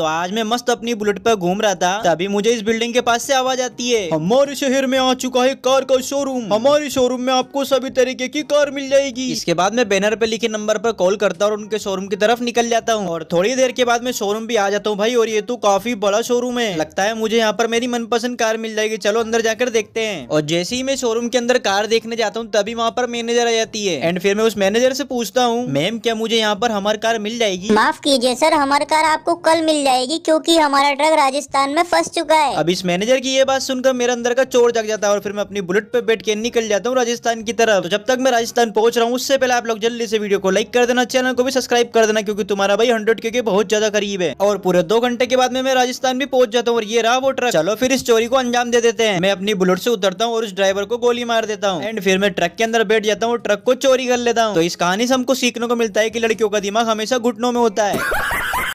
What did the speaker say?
तो आज मैं मस्त अपनी बुलेट पर घूम रहा था तभी मुझे इस बिल्डिंग के पास से आवाज आती है हमारे शहर में आ चुका है कार का शोरूम हमारे शोरूम में आपको सभी तरीके की कार मिल जाएगी इसके बाद मैं बैनर पे लिखे नंबर पर कॉल करता हूँ और उनके शोरूम की तरफ निकल जाता हूँ और थोड़ी देर के बाद मैं शोरूम भी आ जाता हूँ भाई और ये तो काफी बड़ा शोरूम है लगता है मुझे यहाँ पर मेरी मनपसंद कार मिल जाएगी चलो अंदर जाकर देखते हैं और जैसे ही मैं शोरूम के अंदर कार देखने जाता हूँ तभी वहाँ पर मैनेजर आ जाती है एंड फिर मैं उस मैनेजर से पूछता हूँ मैम क्या मुझे यहाँ पर हमारे कार मिल जाएगी माफ कीजिए सर हमारे कार आपको कल मिल जाएगी जाएगी क्योंकि हमारा ट्रक राजस्थान में फंस चुका है अब इस मैनेजर की ये बात सुनकर मेरे अंदर का चोर जग जाता है और फिर मैं अपनी बुलेट पे बैठ के निकल जाता हूँ राजस्थान की तरफ तो जब तक मैं राजस्थान पहुंच रहा हूँ उससे पहले आप लोग जल्दी से वीडियो को लाइक कर देना चैनल को भी सब्सक्राइब कर देना क्यूँकी तुम्हारा भाई हंड्रेड के बहुत ज्यादा करीब है और पूरे दो घंटे के बाद में मैं राजस्थान भी पहुंच जाता हूँ और ये रहा वो ट्रक चलो फिर इस चोरी को अंजाम दे देते हैं मैं अपनी बुलेट से उतरता हूँ और उस ड्राइवर को गोली मार देता हूँ एंड फिर मैं ट्रक के अंदर बैठ जाता हूँ ट्रक को चोरी कर लेता हूँ तो इस कहानी से हमको सीखने को मिलता है की लड़कियों का दिमाग हमेशा घुटनों में होता है